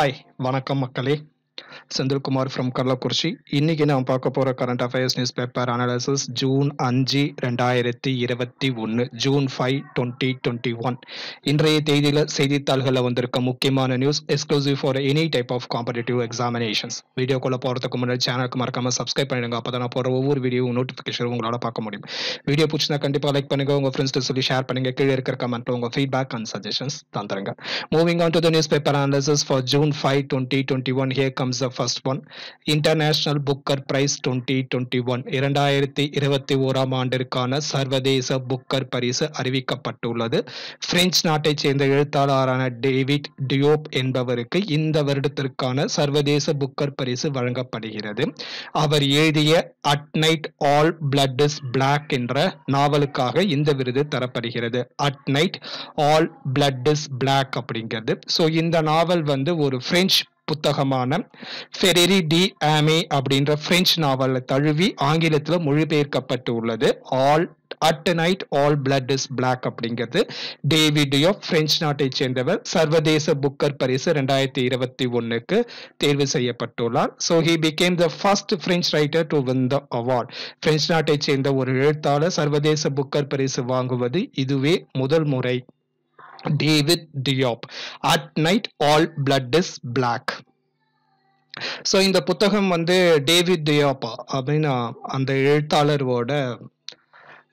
Hi வணக்கம் மக்களே Senthilkumar from Kallakurichi இன்னைக்கு நாம் பார்க்க போற current affairs news paper analysis June அஞ்சு ரெண்டாயிரத்தி இருபத்தி ஒன்று June five twenty twenty one இன்றைய தேதியில் செய்தித்தாள்களில் வந்திருக்க முக்கியமான news exclusive for any type of competitive examinations வீடியோக்குள்ளே போறதுக்கு முன்னாடி சேனலுக்கு மறக்காம சப்ஸ்கிரைப் பண்ணிடுங்க அப்போ தான் நான் போகிற ஒவ்வொரு வீடியோவும் நோட்டிஃபிகேஷன் உங்களால் பார்க்க முடியும் வீடியோ பிடிச்சினா கண்டிப்பாக லைக் பண்ணுங்க உங்க ஃப்ரெண்ட்ஸ் சொல்லி ஷேர் பண்ணுங்க கீழே இருக்கிற கமெண்ட்டில் உங்க ஃபீட்பேக் அண்ட் சஜஷன்ஸ் தந்துருங்க moving on to the news paper analysis for June five twenty twenty one here comes first one international Booker prize twenty twenty one இரண்டாயிரத்தி இருபத்தி ஓராம் ஆண்டிற்கான சர்வதேச புக்கர் பரிசு அறிவிக்கப்பட்டுள்ளது பிரெஞ்சு நாட்டைச் சேர்ந்த எழுத்தாளரான டேவிட் டியோப் என்பவருக்கு இந்த வருடத்திற்கான சர்வதேச புக்கர் பரிசு வழங்கப்படுகிறது அவர் எழுதிய at night all blood is black என்ற நாவலுக்காக இந்த விருது தரப்படுகிறது at night all blood is black அப்படிங்கிறது ஸோ இந்த நாவல் வந்து ஒரு பிரெஞ்சு புத்தகமான ஃபெரெரி டி ஆமே அப்படின்ற பிரெஞ்சு நாவலை தழுவி ஆங்கிலத்தில் மொழிபெயர்க்கப்பட்டு உள்ளது all at night all blood is black அப்படிங்கிறது டேவிட் பிரெஞ்சு நாட்டை சேர்ந்தவர் சர்வதேச புக்கர் பரிசு ரெண்டாயிரத்தி இருபத்தி ஒன்னுக்கு தேர்வு செய்யப்பட்டுள்ளார் so he became the first French writer to win the award French நாட்டை சேர்ந்த ஒரு எழுத்தாளர் சர்வதேச புக்கர் பரிசு வாங்குவது இதுவே முதல் முறை David Diop at night all blood is black so இந்த புத்தகம் வந்து டேவிட் டியோப் அப்படின்னு அந்த எழுத்தாளரோட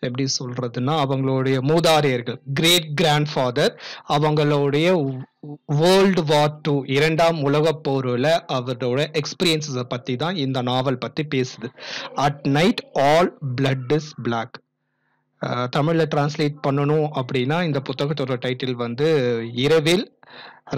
எப்படி சொல்றதுன்னா அவங்களுடைய மூதாரியர்கள் கிரேட் கிராண்ட் ஃபாதர் அவங்களுடைய வேர்ல்டு வார் டூ இரண்டாம் உலக போரில் அவரோட எக்ஸ்பீரியன்ஸை பற்றி தான் இந்த நாவல் பற்றி பேசுது at night all blood is black தமிழில் டிரான்ஸ்லேட் பண்ணணும் அப்படின்னா இந்த புத்தகத்தோட டைட்டில் வந்து இரவில்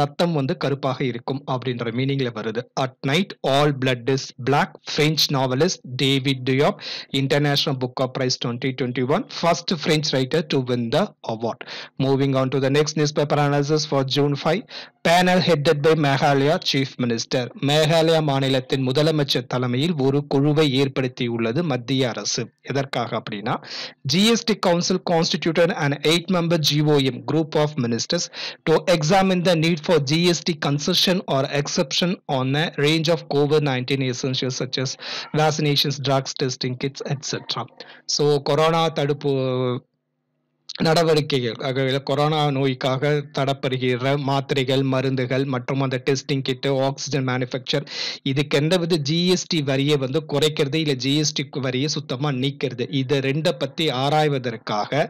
ரத்தம் வந்து கருப்பாக இருக்கும் அப்படின்ற மீனிங்ல வருது at night all blood is black French novelist David Diop international book of prize twenty twenty one first French writer to win the award moving on to the next news paper analysis for June five panel headed by Meghalaya chief minister Meghalaya மாநிலத்தின் முதலமைச்சர் தலைமையில் ஒரு குழுவை ஏற்படுத்தியுள்ளது மத்திய அரசு எதற்காக அப்படின்னா GST council constituted and eight member GOM group of ministers to examine the need for GST concession or exception on a range of COVID-19 essentials such as vaccinations, drugs, testing kits, etc. So, corona தடுப்பு நடவடிக்கைகள் corona நோய்க்காக தடப்படுகிற மாத்திரைகள் மருந்துகள் மற்றும் அந்த testing கிட்டு oxygen manufacture இதுக்கு எந்த வித GST வரியை வந்து குறைக்கிறது இல்லை ஜிஎஸ்டி வரியை சுத்தமாக நீக்கிறது இது ரெண்டை பற்றி ஆராய்வதற்காக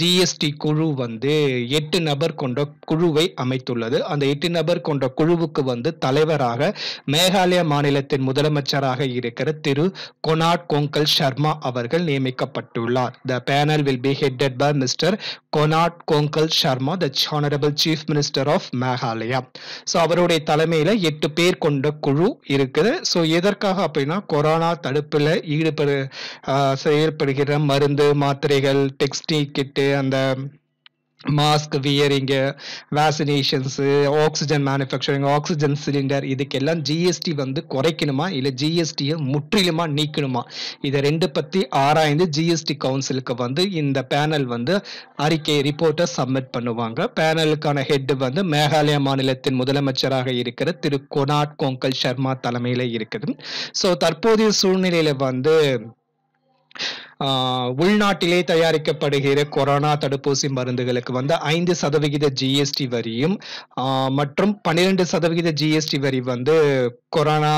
ஜிஎஸ்டி குழு வந்து எட்டு நபர் கொண்ட குழுவை அமைத்துள்ளது அந்த எட்டு நபர் கொண்ட குழுவுக்கு வந்து தலைவராக மேகாலயா மாநிலத்தின் முதலமைச்சராக இருக்கிற திரு கொனாட் கொங்கல் சர்மா அவர்கள் நியமிக்கப்பட்டுள்ளார் the panel will be headed by Mr Conrad கோங்கல் Sharma the honourable chief minister of Meghalaya so அவருடைய தலைமையில் எட்டு பேர் கொண்ட குழு இருக்குது ஸோ எதற்காக அப்படின்னா கொரோனா தடுப்பில் ஈடுபடு செயல்படுகிற மருந்து மாத்திரைகள் டெக்ஸ்டி கிட்டு அந்த mask wearing vaccinations oxygen manufacturing oxygen cylinder இதுக்கெல்லாம் ஜிஎஸ்டி வந்து குறைக்கணுமா இல்லை ஜிஎஸ்டியை முற்றிலுமா நீக்கணுமா இதை ரெண்டு பற்றி ஆராய்ந்து ஜிஎஸ்டி கவுன்சிலுக்கு வந்து இந்த பேனல் வந்து அறிக்கை ரிப்போர்ட்டை சப்மிட் பண்ணுவாங்க பேனலுக்கான ஹெட் வந்து மேகாலயா மாநிலத்தின் முதலமைச்சராக இருக்கிற திரு கொனாட் கோங்கல் சர்மா தலைமையில் இருக்குது ஸோ தற்போதைய சூழ்நிலையில் வந்து உள்நாட்டிலே தயாரிக்கப்படுகிற கொரோனா தடுப்பூசி மருந்துகளுக்கு வந்து ஐந்து சதவிகித ஜிஎஸ்டி வரியும் மற்றும் பன்னிரெண்டு சதவிகித ஜிஎஸ்டி வரி வந்து கொரோனா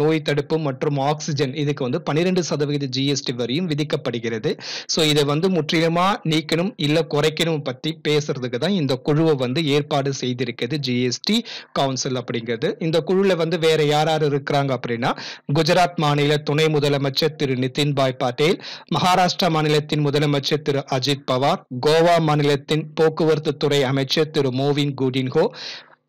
நோய் தடுப்பு மற்றும் ஆக்சிஜன் இதுக்கு வந்து பன்னிரெண்டு சதவிகித ஜிஎஸ்டி வரியும் விதிக்கப்படுகிறது ஸோ இதை வந்து முற்றிலுமா நீக்கணும் இல்லை குறைக்கணும் பற்றி பேசுறதுக்கு தான் இந்த குழுவை வந்து ஏற்பாடு செய்திருக்கிறது ஜிஎஸ்டி கவுன்சில் அப்படிங்கிறது இந்த குழுவில் வந்து வேற யார் யார் இருக்கிறாங்க அப்படின்னா குஜராத் மாநில துணை முதலமைச்சர் திரு நிதின் பாய் பட்டேல் மகாராஷ்டிரா மாநிலத்தின் முதலமைச்சர் திரு அஜித் பவார் கோவா மாநிலத்தின் போக்குவரத்து துறை அமைச்சர் திரு மோவின் குடின்ஹோ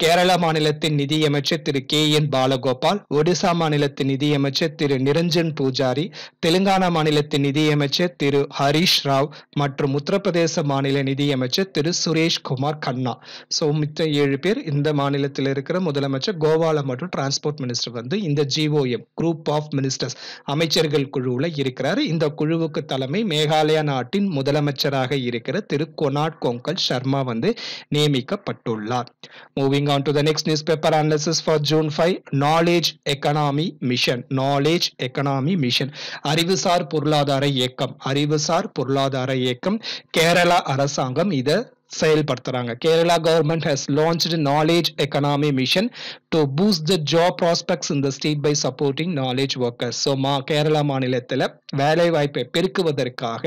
கேரள மாநிலத்தின் நிதியமைச்சர் திரு கே என் பாலகோபால் ஒடிசா மாநிலத்தின் நிதியமைச்சர் திரு நிரஞ்சன் பூஜாரி தெலுங்கானா மாநிலத்தின் நிதியமைச்சர் திரு ஹரீஷ் ராவ் மற்றும் உத்தரப்பிரதேச மாநில நிதியமைச்சர் திரு சுரேஷ் குமார் கண்ணா ஸோ மித்த ஏழு பேர் இந்த மாநிலத்தில் இருக்கிற முதலமைச்சர் கோவால மற்றும் டிரான்ஸ்போர்ட் மினிஸ்டர் வந்து இந்த ஜிஓஎம் குரூப் ஆஃப் மினிஸ்டர்ஸ் அமைச்சர்கள் குழுவில் இருக்கிறார் இந்த குழுவுக்கு தலைமை மேகாலயா நாட்டின் முதலமைச்சராக இருக்கிற திரு கொனாட் கொங்கல் சர்மா வந்து நியமிக்கப்பட்டுள்ளார் moving Moving on to the next newspaper analysis for June 5, Knowledge Economy Mission. Knowledge Economy Mission. அறிவுசார் பொருளாதார இயக்கம் அறிவுசார் பொருளாதார இயக்கம் கேரளா அரசாங்கம் இதை செயல்படுத்துறாங்க Kerala government has launched knowledge economy mission to boost the job prospects இந்த state by supporting knowledge workers so மா கேரளா மாநிலத்தில் வேலைவாய்ப்பை பெருக்குவதற்காக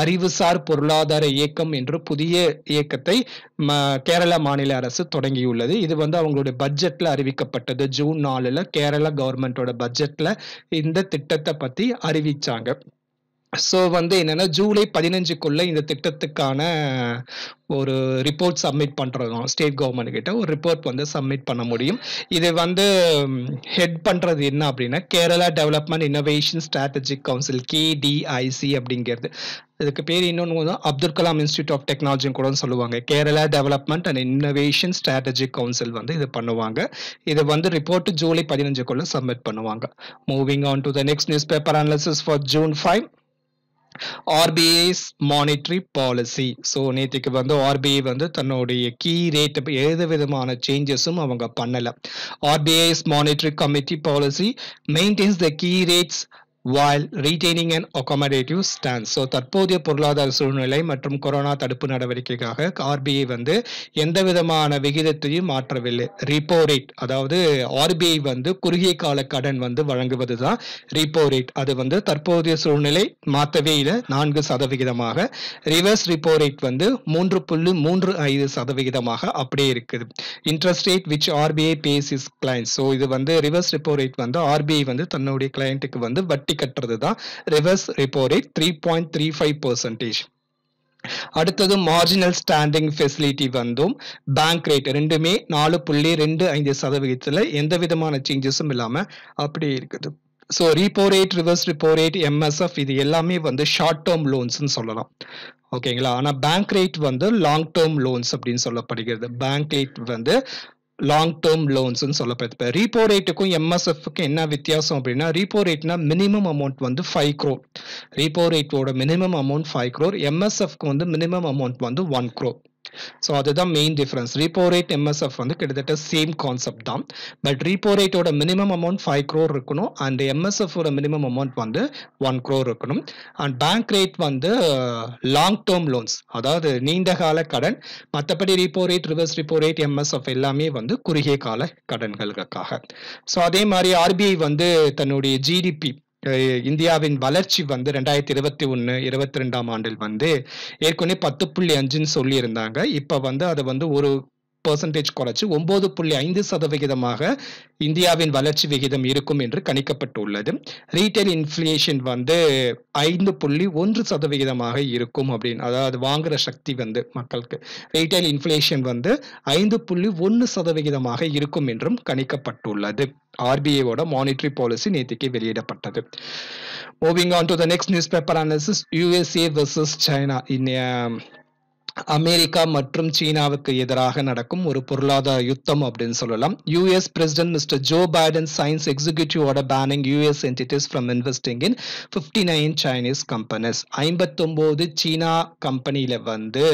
அறிவுசார் பொருளாதார இயக்கம் என்று புதிய இயக்கத்தை கேரளா மாநில அரசு தொடங்கியுள்ளது இது வந்து அவங்களுடைய பட்ஜெட்டில் அறிவிக்கப்பட்டது ஜூன் நாலில் கேரளா கவர்மெண்ட்டோட பட்ஜெட்டில் இந்த திட்டத்தை பற்றி அறிவிச்சாங்க ஸோ வந்து என்னென்னா ஜூலை பதினஞ்சுக்குள்ளே இந்த திட்டத்துக்கான ஒரு ரிப்போர்ட் சப்மிட் பண்ணுறதும் ஸ்டேட் கவர்மெண்ட் கிட்ட ஒரு ரிப்போர்ட் வந்து சப்மிட் பண்ண முடியும் இது வந்து ஹெட் பண்ணுறது என்ன அப்படின்னா Kerala development innovation strategic council KDIC அப்படிங்கிறது இதுக்கு பேர் இன்னொன்று அப்துல் கலாம் இன்ஸ்டியூட் ஆஃப் டெக்னாலஜின்னு கூட சொல்லுவாங்க Kerala development and innovation strategic council வந்து இது பண்ணுவாங்க இது வந்து ரிப்போர்ட் ஜூலை பதினஞ்சுக்குள்ளே சப்மிட் பண்ணுவாங்க moving on to the next news paper analysis for June five RBI's monetary policy so நேற்றுக்கு வந்து ஆர்பிஐ வந்து தன்னுடைய கீ ரேட் எது விதமான சேஞ்சஸும் அவங்க பண்ணலை RBI's monetary committee policy maintains the key rates while retaining an accommodative stance so தற்போதைய பொருளாதார சூழ்நிலை மற்றும் கொரோனா தடுப்பு நடவடிக்கைக்காக ஆர்பிஐ வந்து எந்த விதமான விகிதத்தையும் மாற்றவில்லை ரிப்போ ரேட் அதாவது ஆர்பிஐ வந்து குறுகிய கால கடன் வந்து வழங்குவது தான் ரிப்போ ரேட் அது வந்து தற்போதைய சூழ்நிலை மாற்றவே இல்லை நான்கு சதவிகிதமாக ரிவர்ஸ் ரிப்போ ரேட் வந்து மூன்று புள்ளி மூன்று ஐந்து சதவிகிதமாக அப்படியே இருக்குது interest rate which RBI base is client so இது வந்து ரிவர்ஸ் ரிப்போ ரேட் வந்து ஆர்பிஐ வந்து தன்னுடைய கிளைண்ட்டுக்கு வந்து வட்டி வட்டி கட்டுறது தான் reverse repo rate three point three five percentage அடுத்தது மார்ஜினல் ஸ்டாண்டிங் ஃபெசிலிட்டி வந்தும் பேங்க் ரேட் ரெண்டுமே நாலு புள்ளி ரெண்டு ஐந்து சதவீதத்தில் எந்த விதமான சேஞ்சஸும் இல்லாமல் அப்படியே இருக்குது so repo rate reverse repo rate MSF இது எல்லாமே வந்து ஷார்ட் டேர்ம் லோன்ஸ்னு சொல்லலாம் ஓகேங்களா ஆனால் பேங்க் ரேட் வந்து லாங் டேர்ம் லோன்ஸ் அப்படின்னு சொல்லப்படுகிறது பேங்க் ரேட் வந்து லாங் டேர்ம் லோன்ஸ்னு சொல்லப்படுது இப்போ ரீபோ ரேட்டுக்கும் எம்எஸ்எஃப்க்கும் என்ன வித்தியாசம் அப்படின்னா ரீபோ ரேட்னா மினிமம் அமௌண்ட் வந்து ஃபைவ் க்ரோர் ரீபோ ரேட்டோட மினிமம் அமௌண்ட் ஃபைவ் க்ரோர் எம்எஸ்எஃப்க்கு வந்து மினிமம் அமௌண்ட் வந்து ஒன் க்ரோர் ஸோ அதுதான் main difference repo rate MSF வந்து கிட்டத்தட்ட சேம் கான்செப்ட் தான் பட் ரீபோ ரேட்டோட மினிமம் அமௌண்ட் ஃபைவ் க்ரோர் இருக்கணும் அண்ட் எம்எஸ்எஃபோட மினிமம் அமௌண்ட் வந்து ஒன் க்ரோர் இருக்கணும் அண்ட் பேங்க் ரேட் வந்து லாங் டேர்ம் லோன்ஸ் அதாவது நீண்ட கால கடன் மற்றபடி repo rate reverse repo rate MSF எல்லாமே வந்து குறுகிய கால கடன்களுக்காக ஸோ அதே மாதிரி ஆர்பிஐ வந்து தன்னுடைய ஜிடிபி இந்தியாவின் வளர்ச்சி வந்து ரெண்டாயிரத்தி இருபத்தி ஒன்று இருபத்தி ரெண்டாம் ஆண்டில் வந்து ஏற்கனவே பத்து புள்ளி அஞ்சுன்னு சொல்லியிருந்தாங்க இப்போ வந்து அதை வந்து ஒரு பர்சன்டேஜ் குறைச்சு ஒன்பது புள்ளி ஐந்து சதவிகிதமாக இந்தியாவின் வளர்ச்சி விகிதம் இருக்கும் என்று கணிக்கப்பட்டுள்ளது ரீட்டைல் இன்ஃப்ளேஷன் வந்து ஐந்து புள்ளி ஒன்று சதவிகிதமாக இருக்கும் அப்படின்னு அதாவது வாங்குற சக்தி வந்து மக்களுக்கு ரீட்டைல் இன்ஃப்ளேஷன் வந்து ஐந்து புள்ளி ஒன்று சதவிகிதமாக இருக்கும் என்றும் கணிக்கப்பட்டுள்ளது ஆர்பிஐயோட மானிட்டரி பாலிசி நேற்றுக்கு வெளியிடப்பட்டது moving on to the next news paper analysis USA versus China in America மற்றும் சீனாவுக்கு எதிராக நடக்கும் ஒரு பொருளாதார யுத்தம் அப்படின்னு சொல்லலாம் US president Mr Joe Biden science executive order banning US entities from investing in fifty nine Chinese companies ஐம்பத்தொம்போது சீனா கம்பெனியில் வந்து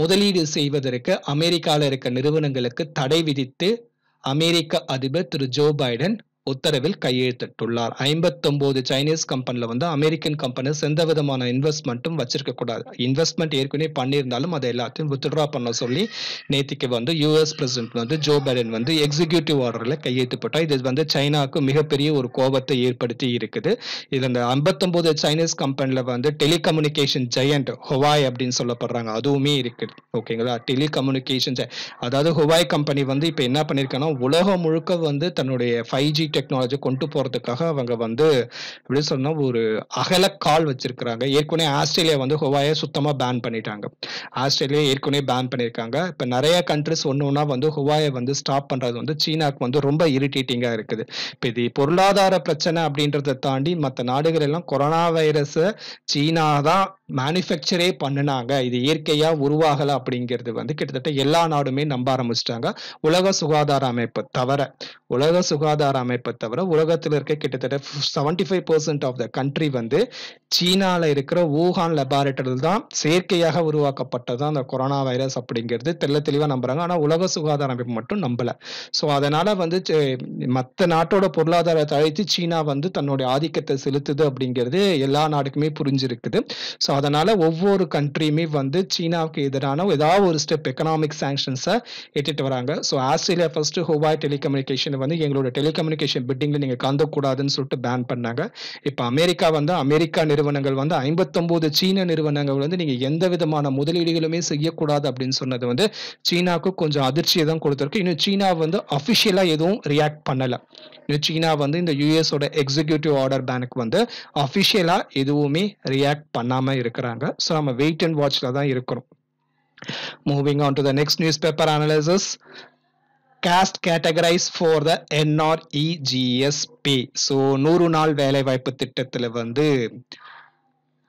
முதலீடு செய்வதற்கு அமெரிக்காவில் இருக்க நிறுவனங்களுக்கு தடை விதித்து அமெரிக்க அதிபர் திரு ஜோ பைடன் உத்தரவில் கையெழுத்திட்டுள்ளார் ஒன்பது சைனீஸ் கம்பெனில வந்து அமெரிக்கன் கம்பெனிஸ் எந்த விதமான இன்வெஸ்ட்மெண்ட்டும் வச்சிருக்க கூடாது இன்வெஸ்ட்மெண்ட் ஏற்கனவே பண்ணியிருந்தாலும் அதை எல்லாத்தையும் வித்ட்ரா பண்ண சொல்லி நேத்திக்கு வந்து யூஎஸ் பிரசிடென்ட் வந்து ஜோ பைடன் வந்து எக்ஸிகியூட்டிவ் ஆர்டர்ல கையெழுத்து இது வந்து சைனாவுக்கு மிகப்பெரிய ஒரு கோபத்தை ஏற்படுத்தி இருக்குது இது அந்த ஐம்பத்தொன்பது சைனீஸ் கம்பெனில வந்து டெலிகம்யூனிகேஷன் ஜெயண்ட் ஹொவாய் அப்படின்னு சொல்லப்படுறாங்க அதுவுமே இருக்குது ஓகேங்களா டெலிகம்யூனிகேஷன் அதாவது ஹுவாய் கம்பெனி வந்து இப்போ என்ன பண்ணியிருக்காங்கன்னா உலகம் முழுக்க வந்து தன்னுடைய ஃபைவ் ஜி டெக்னாலஜி கொண்டு போகிறதுக்காக அவங்க வந்து எப்படி சொன்னால் ஒரு அகல கால் வச்சிருக்கிறாங்க ஏற்கனவே ஆஸ்திரேலியா வந்து ஹுவாயை சுத்தமாக பேன் பண்ணிட்டாங்க ஆஸ்திரேலியா ஏற்கனவே பேன் பண்ணியிருக்காங்க இப்போ நிறைய கண்ட்ரிஸ் ஒன்று ஒன்றா வந்து ஹுவாயை வந்து ஸ்டாப் பண்ணுறது வந்து சீனாவுக்கு வந்து ரொம்ப இரிட்டேட்டிங்காக இருக்குது இப்போ இது பொருளாதார பிரச்சனை அப்படின்றத தாண்டி மற்ற நாடுகள் எல்லாம் கொரோனா வைரஸை சீனா தான் மேனுஃபேக்சரே பண்ணினாங்க இது இயற்கையாக உருவாகலை அப்படிங்கிறது வந்து கிட்டத்தட்ட எல்லா நாடுமே நம்ப ஆரம்பிச்சிட்டாங்க உலக சுகாதார அமைப்பை தவிர உலக சுகாதார அமைப்பை தவிர உலகத்தில் இருக்க கிட்டத்தட்ட seventy five percent of the country வந்து சீனாவில் இருக்கிற ஊஹான் லெபார்ட்டரியில் தான் செயற்கையாக உருவாக்கப்பட்டது அந்த கொரோனா வைரஸ் அப்படிங்கிறது தெல்ல தெளிவாக நம்புறாங்க ஆனால் உலக சுகாதார அமைப்பு மட்டும் நம்பலை ஸோ அதனால் வந்து மற்ற நாட்டோட பொருளாதாரத்தை அழைத்து சீனா வந்து தன்னுடைய ஆதிக்கத்தை செலுத்துது அப்படிங்கிறது எல்லா நாடுக்குமே புரிஞ்சிருக்குது ஸோ அதனால் ஒவ்வொரு கண்ட்ரியுமே வந்து சீனாவுக்கு எதிரான ஏதாவது ஒரு ஸ்டெப் எக்கனாமிக் சாங்ஷன்ஸை எட்டிட்டு வராங்க so Australia first Huawei telecommunication வந்து எங்களோட டெலிகம்யூனிகேஷன் பிட்டிங்கில் நீங்கள் கலந்துக்கூடாதுன்னு சொல்லிட்டு பேன் பண்ணாங்க இப்போ அமெரிக்கா வந்து அமெரிக்கா நிறுவனங்கள் வந்து ஐம்பத்தொம்போது சீன நிறுவனங்கள் வந்து நீங்கள் எந்த விதமான முதலீடுகளுமே செய்யக்கூடாது அப்படின்னு சொன்னது வந்து சீனாவுக்கு கொஞ்சம் அதிர்ச்சியை தான் கொடுத்துருக்கு இன்னும் சீனா வந்து அஃபிஷியலாக எதுவும் ரியாக்ட் பண்ணலை சீனா வந்து இந்த யூஎஸோட எக்ஸிக்யூட்டிவ் ஆர்டர் பேனுக்கு வந்து அஃபிஷியலாக எதுவுமே ரியாக்ட் பண்ணாமல் இருக்கிறாங்க ஸோ நம்ம வெயிட் அண்ட் வாட்சில் தான் இருக்கிறோம் moving on to the next news paper analysis caste categorise for the NREGSP so நூறு நாள் வேலைவாய்ப்பு திட்டத்தில் வந்து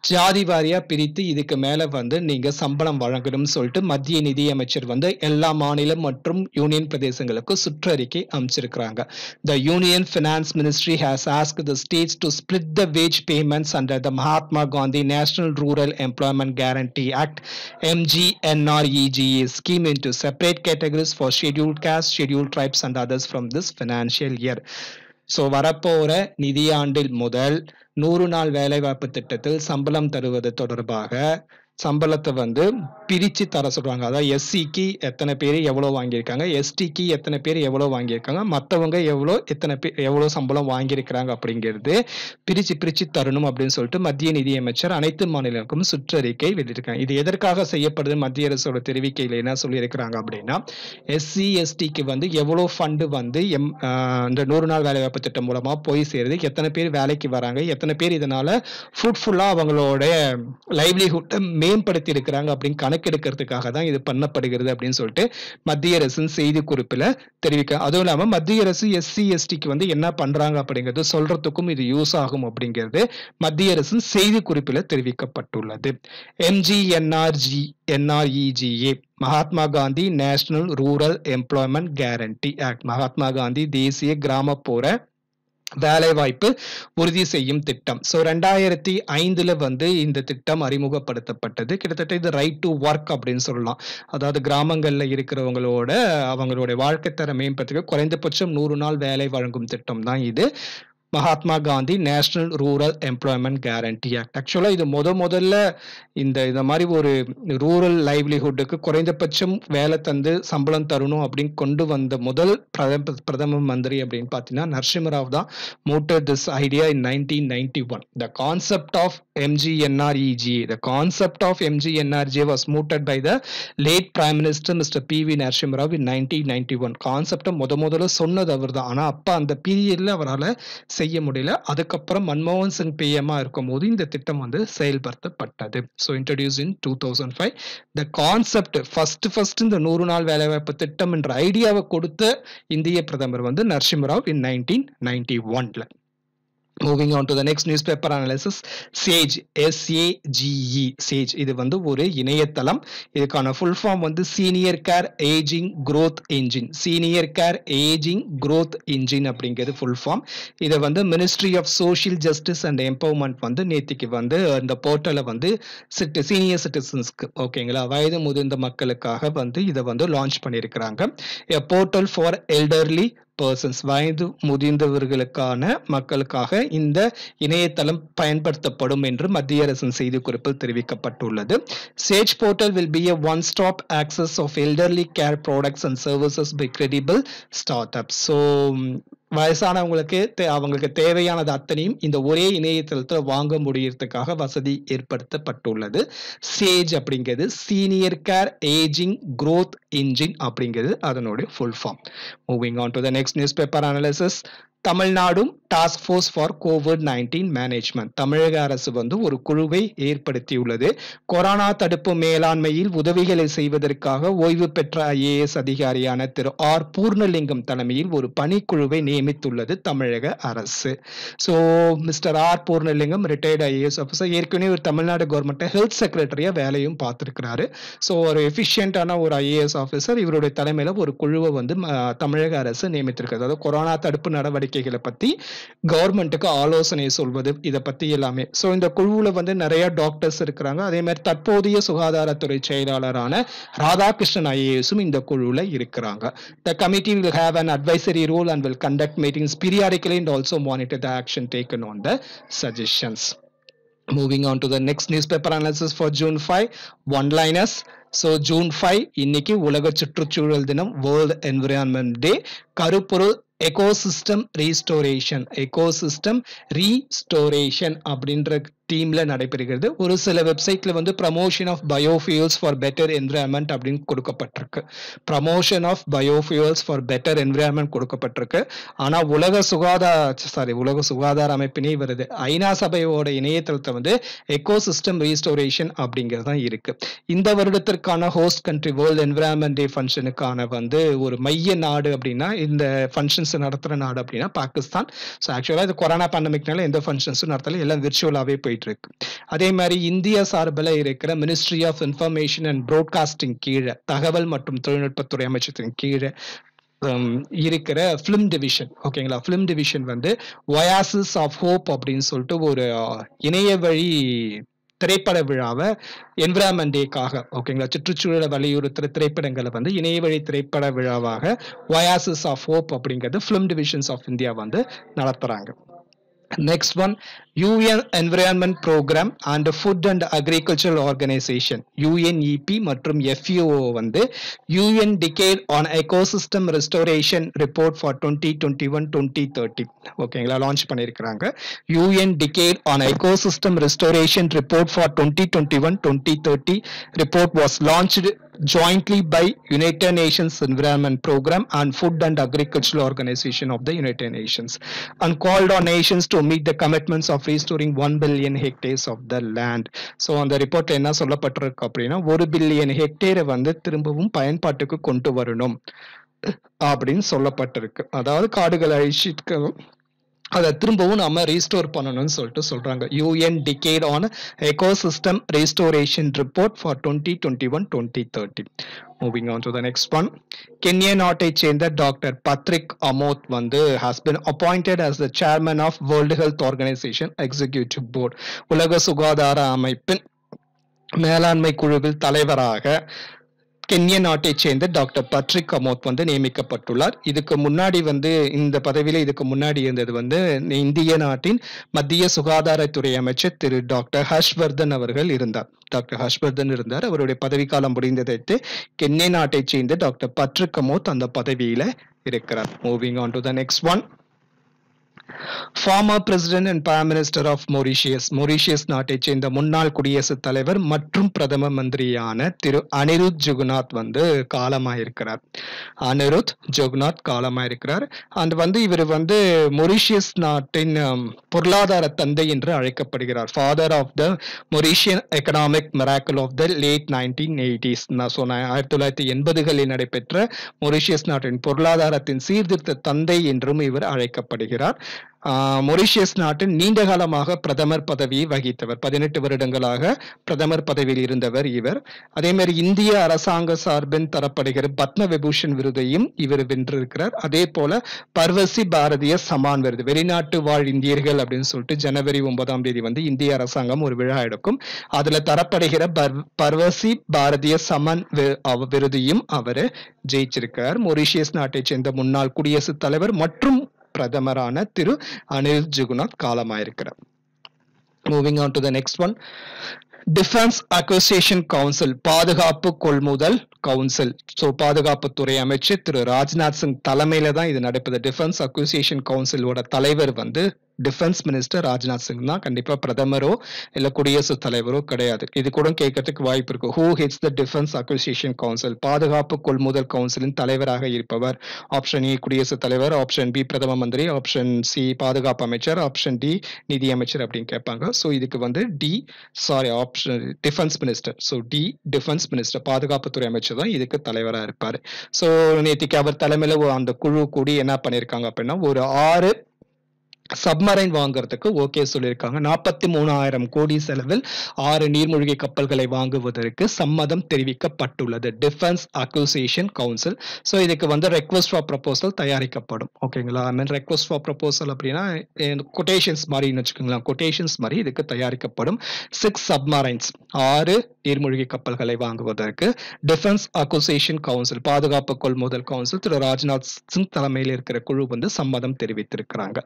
ஜாதி வாரியாக பிரித்து இதுக்கு மேலே வந்து நீங்கள் சம்பளம் வழங்கணும்னு சொல்லிட்டு மத்திய நிதியமைச்சர் வந்து எல்லா மாநிலம் மற்றும் யூனியன் பிரதேசங்களுக்கு சுற்றறிக்கை அமைச்சிருக்கிறாங்க the union finance ministry has ask the states to split the wage payments under the Mahatma Gandhi national rural employment guarantee act MGNREGA scheme in to separate categories for scheduled caste schedule tribes and others from this financial year so வரப்போகிற நிதியாண்டில் முதல் நூறு நாள் வேலைவாய்ப்பு திட்டத்தில் சம்பளம் தருவது தொடர்பாக சம்பளத்தை வந்து பிரித்து தர சொல்கிறாங்க அதாவது எஸ்சிக்கு எத்தனை பேர் எவ்வளோ வாங்கியிருக்காங்க எஸ்டிக்கு எத்தனை பேர் எவ்வளோ வாங்கியிருக்காங்க மற்றவங்க எவ்வளோ எத்தனை பேர் எவ்வளோ சம்பளம் வாங்கியிருக்கிறாங்க அப்படிங்கிறது பிரித்து பிரித்து தரணும் அப்படின்னு சொல்லிட்டு மத்திய நிதியமைச்சர் அனைத்து மாநிலங்களுக்கும் சுற்றறிக்கை வெளியிருக்காங்க இது எதற்காக செய்யப்படுது மத்திய அரசோட தெரிவிக்கையில் என்ன சொல்லியிருக்கிறாங்க அப்படின்னா எஸ்சி எஸ்டிக்கு வந்து எவ்வளோ ஃபண்டு வந்து எம் இந்த நூறு நாள் வேலைவாய்ப்பு திட்டம் மூலமாக போய் சேருது எத்தனை பேர் வேலைக்கு வராங்க எத்தனை பேர் இதனால் ஃப்ரூட்ஃபுல்லாக அவங்களோட லைவ்லிஹுட்டை மேம்படுத்தி இருக்கிறாங்க அப்படின்னு கணக்கெடுக்கிறதுக்காக தான் இது பண்ணப்படுகிறது அப்படின்னு சொல்லிட்டு மத்திய அரசின் செய்தி குறிப்பில் தெரிவிக்க அதுவும் இல்லாமல் மத்திய அரசு எஸ்சி எஸ்டிக்கு வந்து என்ன பண்றாங்க அப்படிங்கிறது சொல்றதுக்கும் இது யூஸ் ஆகும் அப்படிங்கிறது மத்திய அரசின் செய்தி குறிப்பில் தெரிவிக்கப்பட்டுள்ளது MGNRG NREGA e Mahatma Gandhi national rural employment guarantee act Mahatma Gandhi தேசிய கிராமப்புற வேலைவாய்ப்பு உறுதி செய்யும் திட்டம் ஸோ ரெண்டாயிரத்தி ஐந்தில் வந்து இந்த திட்டம் அறிமுகப்படுத்தப்பட்டது கிட்டத்தட்ட இது ரைட் டு ஒர்க் அப்படின்னு சொல்லலாம் அதாவது கிராமங்களில் இருக்கிறவங்களோட அவங்களுடைய வாழ்க்கை தர மேம்படுத்துக்க குறைந்தபட்சம் நூறு நாள் வேலை வழங்கும் திட்டம் தான் இது Mahatma Gandhi national rural employment guarantee act ஆக்சுவலாக இது முத முதல்ல இந்த இந்த மாதிரி ஒரு ரூரல் லைவ்லிஹுட்டுக்கு குறைந்தபட்சம் வேலை தந்து சம்பளம் தரணும் அப்படின்னு கொண்டு வந்த முதல் பிரதம பிரதம மந்திரி அப்படின்னு பார்த்தீங்கன்னா நரசிம்மராவ் தான் mooted this idea in nineteen ninety one the concept of MGNREG the concept of MGNRG was mooted by the late prime minister Mr P V Narasimha Rao in nineteen ninety one கான்செப்டை முத முதல்ல சொன்னது அவர் தான் ஆனால் அப்போ அந்த பீரியடில் அவரால் செய்ய முடியல அதுக்கப்புறம் மன்மோகன் சிங் பிஎம்மா போது இந்த திட்டம் வந்து செயல்படுத்தப்பட்டது so introduce in two thousand five the concept first first இந்த நூறு நாள் வேலைவாய்ப்பு திட்டம் என்ற ஐடியாவை கொடுத்த இந்திய பிரதமர் வந்து நரசிம்மராவ் இன் நைன்டீன் நைன்டி ஒன்ல moving on to the next news paper analysis SAGE SAGE SAGE இது வந்து ஒரு இணையதளம் இதுக்கான ஃபுல் ஃபார்ம் வந்து senior care ageing growth engine senior care ageing growth engine அப்படிங்கிறது ஃபுல் ஃபார்ம் இதை வந்து ministry of social justice and empowerment வந்து நேத்திக்கு வந்து இந்த போர்ட்டலை வந்து சிட்டி சீனியர் சிட்டிசன்ஸ்க்கு ஓகேங்களா வயது முதிர்ந்த மக்களுக்காக வந்து இதை வந்து லான்ச் பண்ணியிருக்கிறாங்க போர்ட்டல் ஃபார் எல்டர்லி பர்சன்ஸ் வயது முதிர்ந்தவர்களுக்கான மக்களுக்காக இந்த இணையதளம் பயன்படுத்தப்படும் என்று மத்திய அரசின் செய்திக்குறிப்பில் தெரிவிக்கப்பட்டுள்ளது SAGE portal will be a one stop access of elderly care products and services by credible start up so வயசானவங்களுக்கு அவங்களுக்கு தேவையானது அத்தனையும் இந்த ஒரே இணையதளத்தில் வாங்க முடியறதுக்காக வசதி ஏற்படுத்தப்பட்டுள்ளது சேஜ் அப்படிங்கிறது senior care ageing growth engine அப்படிங்கிறது அதனுடைய full form moving on to the next news paper analysis தமிழ்நாடும் task force for COVID nineteen management தமிழக அரசு வந்து ஒரு குழுவை ஏற்படுத்தியுள்ளது கொரோனா தடுப்பு மேலாண்மையில் உதவிகளை செய்வதற்காக ஓய்வு பெற்ற ஐஏஎஸ் அதிகாரியான திரு ஆர் பூர்ணலிங்கம் தலைமையில் ஒரு பணிக்குழுவை நியமித்துள்ளது தமிழக அரசு so mister R Poornalingam retired IAS officer ஏற்கனவே ஒரு தமிழ்நாடு கவர்மெண்ட்டை ஹெல்த் செக்ரட்டரியாக வேலையும் பார்த்துருக்கிறாரு ஸோ ஒரு எஃபிஷியண்டான ஒரு ஐஏஎஸ் ஆஃபீஸர் இவருடைய தலைமையில் ஒரு குழுவை வந்து தமிழக அரசு நியமித்திருக்கிறது அதாவது கொரோனா தடுப்பு நடவடிக்கை நடவடிக்கைகளை பத்தி கவர்மெண்ட்டுக்கு ஆலோசனை சொல்வது இதை பத்தி எல்லாமே ஸோ இந்த குழுவில் வந்து நிறைய டாக்டர்ஸ் இருக்கிறாங்க அதே மாதிரி தற்போதைய சுகாதாரத்துறை செயலாளரான ராதாகிருஷ்ணன் ஐஏஎஸும் இந்த குழுவில் இருக்கிறாங்க the committee will have an advisory role and will conduct meetings periodically and also monitor the action taken on the suggestions moving on to the next news paper analysis for June five one liners so June five இன்னைக்கு உலக சுற்றுச்சூழல் தினம் world environment டே கருப்பொருள் ecosystem restoration ecosystem restoration அப்படின்ற டீமில் நடைபெறுகிறது ஒரு சில வெப்சைட்டில் வந்து promotion of biofuels for better environment அப்படின்னு கொடுக்கப்பட்டிருக்கு promotion of biofuels for better environment கொடுக்கப்பட்டிருக்கு ஆனால் உலக சுகாதார சாரி உலக சுகாதார அமைப்பினே வருது ஐநா சபையோட இணையதளத்தை வந்து எக்கோ சிஸ்டம் ரீஸ்டோரேஷன் அப்படிங்கிறது தான் இருக்கு இந்த வருடத்திற்கான host country world environment day ஃபங்க்ஷனுக்கான வந்து ஒரு மைய நாடு அப்படின்னா இந்த ஃபங்க்ஷன்ஸ் நடத்துகிற நாடு அப்படின்னா பாகிஸ்தான் ஸோ ஆக்சுவலாக இது கொரோனா பேண்டமிக்னால எந்த ஃபங்க்ஷன்ஸும் நடத்தல எல்லாம் விர்ச்சுவலாகவே போயிட்டு போயிட்டு இருக்கு அதே மாதிரி இந்தியா சார்பில் இருக்கிற ministry of information and broadcasting கீழே தகவல் மற்றும் தொழில்நுட்பத்துறை அமைச்சத்தின் கீழே இருக்கிற ஃபிலிம் டிவிஷன் ஓகேங்களா ஃபிலிம் டிவிஷன் வந்து ஒயாசிஸ் ஆஃப் ஹோப் அப்படின்னு சொல்லிட்டு ஒரு இணைய வழி திரைப்பட விழாவை என்விரான்மெண்ட் டேக்காக ஓகேங்களா சுற்றுச்சூழலை வலியுறுத்துற திரைப்படங்களை வந்து இணைய வழி திரைப்பட விழாவாக ஒயாசிஸ் ஆஃப் ஹோப் அப்படிங்கிறது ஃபிலிம் டிவிஷன்ஸ் ஆஃப் இந்தியா வந்து நடத்துகிறாங்க Next one, UN Environment Program and Food and Agricultural Organization UNEP மற்றும் FAO வந்து UN Decade on Ecosystem Restoration Report for 2021-2030 ஓகேங்களா லான்ச் பண்ணியிருக்கிறாங்க UN Decade on Ecosystem Restoration Report for 2021-2030 report was launched jointly by United Nations Environment Program and Food and Agricultural Organization of the United Nations and called on nations to meet the commitments of restoring 1 billion hectares of the land. So on the அந்த ரிப்போர்ட்ல என்ன சொல்லப்பட்டிருக்கு அப்படின்னா ஒரு billion ஹெக்டேரை வந்து திரும்பவும் பயன்பாட்டுக்கு the land. அப்படின்னு சொல்லப்பட்டிருக்கு அதாவது காடுகள் அழிச்சிருக்க அதை திரும்பவும் நம்ம ரீஸ்டோர் பண்ணணும்னு சொல்லிட்டு சொல்கிறாங்க UN decade on ecosystem restoration report for twenty twenty one twenty thirty moving on to the next one Kenya நாட்டை சேர்ந்த டாக்டர் பத்ரிக் அமோத் வந்து has been appointed as the chairman of world health organisation executive board உலக சுகாதார அமைப்பின் மேலாண்மை குழுவில் தலைவராக கென்ய நாட்டைச் சேர்ந்த டாக்டர் பட்ரிக் அமோத் வந்து நியமிக்கப்பட்டுள்ளார் இதுக்கு முன்னாடி வந்து இந்த பதவியில் இதுக்கு முன்னாடி இருந்தது வந்து இந்திய நாட்டின் மத்திய சுகாதாரத்துறை அமைச்சர் திரு டாக்டர் ஹர்ஷ்வர்தன் அவர்கள் இருந்தார் டாக்டர் ஹர்ஷ்வர்தன் இருந்தார் அவருடைய பதவிக்காலம் முடிந்ததைத்து கென்னை நாட்டைச் சேர்ந்த டாக்டர் பட்ரிக் அமோத் அந்த பதவியில இருக்கிறார் moving on to the next one former president and prime minister of Mauritius Mauritius நாட்டைச் சேர்ந்த முன்னாள் குடியரசுத் தலைவர் மற்றும் பிரதம மந்திரியான திரு அனிருத் ஜுகுநாத் வந்து காலமாயிருக்கிறார் அனிருத் ஜுகுநாத் காலமாயிருக்கிறார் அண்ட் வந்து இவர் வந்து மொரிஷியஸ் நாட்டின் பொருளாதார தந்தை என்று அழைக்கப்படுகிறார் father of the Mauritian economic miracle of the late nineteen eighties நான் சொன்னேன் ஆயிரத்தி தொள்ளாயிரத்தி எண்பதுகளில் நடைபெற்ற மொரிஷியஸ் நாட்டின் பொருளாதாரத்தின் சீர்திருத்த தந்தை என்றும் இவர் அழைக்கப்படுகிறார் மொரிஷியஸ் நாட்டின் நீண்ட காலமாக பிரதமர் பதவியை வகித்தவர் பதினெட்டு வருடங்களாக பிரதமர் பதவியில் இருந்தவர் இவர் அதே மாதிரி இந்திய அரசாங்க சார்பின் தரப்படுகிற பத்ம விபூஷன் விருதையும் இவர் வென்றிருக்கிறார் அதே போல பர்வசி பாரதிய சமான் விருது வெளிநாட்டு வாழ் இந்தியர்கள் அப்படின்னு சொல்லிட்டு ஜனவரி ஒன்பதாம் தேதி வந்து இந்திய அரசாங்கம் ஒரு விழா எடுக்கும் அதுல தரப்படுகிற பர்வசி பாரதிய சமன் விருதையும் அவர் ஜெயிச்சிருக்கார் மொரிஷியஸ் நாட்டை சேர்ந்த முன்னாள் குடியரசுத் தலைவர் மற்றும் பிரதமரான திரு அனில் ஜுகுநாத் காலமாயிருக்கிறார் moving on to the next one defence association council பாதுகாப்பு கொள்முதல் கவுன்சில் ஸோ பாதுகாப்புத்துறை அமைச்சர் திரு ராஜ்நாத் சிங் தலைமையில தான் இது நடப்பது டிஃபென்ஸ் அசோசியேஷன் கவுன்சிலோட தலைவர் வந்து டிஃபென்ஸ் மினிஸ்டர் ராஜ்நாத் சிங் தான் கண்டிப்பா பிரதமரோ இல்ல குடியரசுத் தலைவரோ கிடையாது இது கூட கேட்கறதுக்கு வாய்ப்பு இருக்கு who heads the defence acquisition council பாதுகாப்பு கொள்முதல் கவுன்சிலின் தலைவராக இருப்பவர் ஆப்ஷன் ஏ குடியரசுத் தலைவர் ஆப்ஷன் பி பிரதம மந்திரி ஆப்ஷன் சி பாதுகாப்பு அமைச்சர் ஆப்ஷன் டி நிதி அமைச்சர் அப்படின்னு கேட்பாங்க ஸோ இதுக்கு வந்து D sorry option defence minister so D defence minister பாதுகாப்புத்துறை அமைச்சர் தான் இதுக்கு தலைவராக இருப்பார் ஸோ நேற்றுக்கு அவர் தலைமையில் அந்த குழு கூடி என்ன பண்ணியிருக்காங்க அப்படின்னா ஒரு ஆறு சப்மரைன் வாங்குறதுக்கு ஓகே சொல்லியிருக்காங்க நாற்பத்தி மூணாயிரம் கோடி செலவில் ஆறு நீர்மூழ்கி கப்பல்களை வாங்குவதற்கு சம்மதம் தெரிவிக்கப்பட்டுள்ளது டிஃபென்ஸ் அக்யூசியேஷன் கவுன்சில் ஸோ இதுக்கு வந்து ரெக்வஸ்ட் ஃபார் ப்ரப்போசல் தயாரிக்கப்படும் ஓகேங்களா I mean request for proposal அப்படின்னா கொட்டேஷன்ஸ் மாதிரின்னு வச்சுக்கோங்களேன் கொட்டேஷன்ஸ் மாதிரி இதுக்கு தயாரிக்கப்படும் சிக்ஸ் சப்மரைன்ஸ் ஆறு நீர்மூழ்கி கப்பல்களை வாங்குவதற்கு டிஃபென்ஸ் அக்யூசியேஷன் கவுன்சில் பாதுகாப்பு கொள்முதல் கவுன்சில் திரு ராஜ்நாத் சிங் தலைமையில் இருக்கிற குழு வந்து சம்மதம் தெரிவித்திருக்கிறாங்க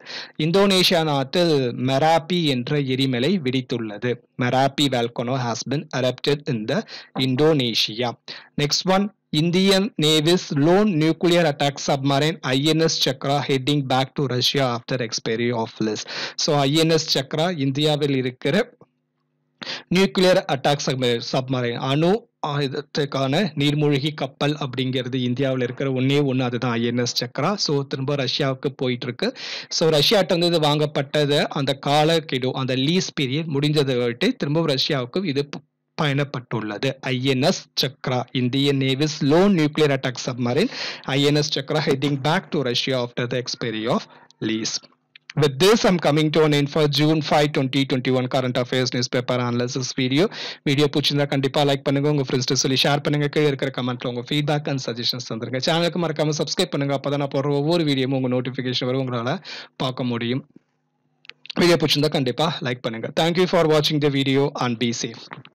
இந்த இந்தோனேஷியா நாட்டில் மெராப்பி என்ற எரிமலை வெடித்துள்ளது Merapi volcano has been erupted in the Indonesia next one Indian navy's lone nuclear attack submarine INS Chakra heading back to Russia after expiry of lease so INS Chakra இந்தியாவில் இருக்கிற நியூக்ளியர் அட்டாக் சப்மரைன் அணு ஆயுதத்துக்கான நீர்மூழ்கி கப்பல் அப்படிங்கிறது இந்தியாவில் இருக்கிற ஒன்னே ஒன்று அதுதான் ஐஎன்எஸ் சக்ரா ஸோ திரும்ப ரஷ்யாவுக்கு போயிட்டு இருக்கு ஸோ ரஷ்யாட்ட வந்து இது வாங்கப்பட்டது அந்த காலக்கெடு அந்த லீஸ் பீரியட் முடிஞ்சதை விட்டு திரும்ப ரஷ்யாவுக்கு இது பயணப்பட்டுள்ளது ஐஎன்எஸ் சக்ரா இந்திய navy's lone nuclear attack submarine INS Chakra heading back to Russia after the expiry of lease With this, I'm coming to an end for June 5, 2021 current affairs newspaper analysis video. Video பிடிச்சிருந்தா கண்டிப்பா like பண்ணுங்க உங்க friends சொல்லி share பண்ணுங்க கீழே இருக்கிற கமெண்ட்ல உங்க ஃபீட்பேக் அண்ட் சஜஷன்ஸ் தந்துருங்க சேனலுக்கு மறக்காம சப்ஸ்கிரைப் பண்ணுங்க அப்பதான் நான் போடுற ஒவ்வொரு வீடியோமும் உங்க நோட்டிபிகேஷன் வரும் உங்களால பார்க்க முடியும் வீடியோ பிடிச்சிருந்தா கண்டிப்பா லைக் பண்ணுங்க தேங்க்யூ ஃபார் வாட்சிங் the video and be safe